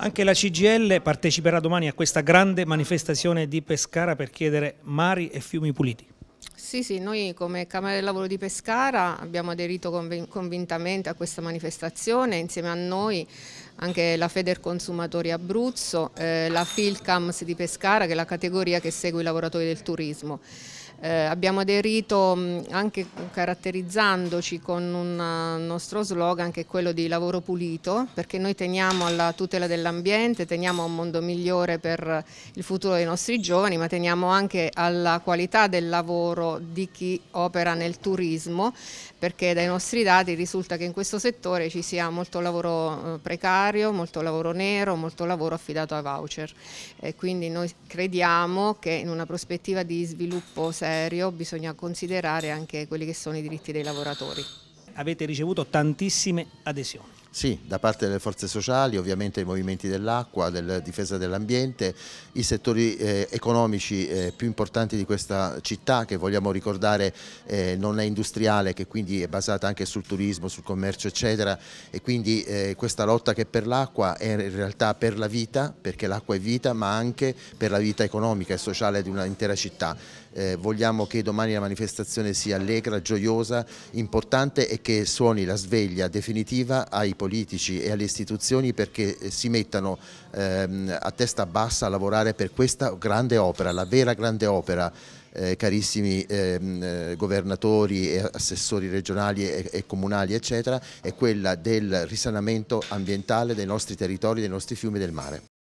Anche la CGL parteciperà domani a questa grande manifestazione di Pescara per chiedere mari e fiumi puliti. Sì, sì, noi come Camera del Lavoro di Pescara abbiamo aderito convintamente a questa manifestazione, insieme a noi anche la Feder Consumatori Abruzzo, eh, la Filcams di Pescara che è la categoria che segue i lavoratori del turismo. Eh, abbiamo aderito mm, anche caratterizzandoci con un eh, nostro slogan che è quello di lavoro pulito, perché noi teniamo alla tutela dell'ambiente, teniamo a un mondo migliore per il futuro dei nostri giovani, ma teniamo anche alla qualità del lavoro di chi opera nel turismo, perché dai nostri dati risulta che in questo settore ci sia molto lavoro eh, precario, molto lavoro nero, molto lavoro affidato a voucher. Eh, quindi noi crediamo che in una prospettiva di sviluppo sempre serio bisogna considerare anche quelli che sono i diritti dei lavoratori. Avete ricevuto tantissime adesioni. Sì, da parte delle forze sociali, ovviamente i movimenti dell'acqua, della difesa dell'ambiente, i settori eh, economici eh, più importanti di questa città che vogliamo ricordare eh, non è industriale, che quindi è basata anche sul turismo, sul commercio eccetera e quindi eh, questa lotta che per l'acqua è in realtà per la vita, perché l'acqua è vita, ma anche per la vita economica e sociale di un'intera città. Eh, vogliamo che domani la manifestazione sia allegra, gioiosa, importante e che suoni la sveglia definitiva ai politici e alle istituzioni perché eh, si mettano ehm, a testa bassa a lavorare per questa grande opera, la vera grande opera. Eh, carissimi ehm, eh, governatori e assessori regionali e, e, comunali eccetera è quella del risanamento ambientale dei nostri territori, dei nostri fiumi e del mare.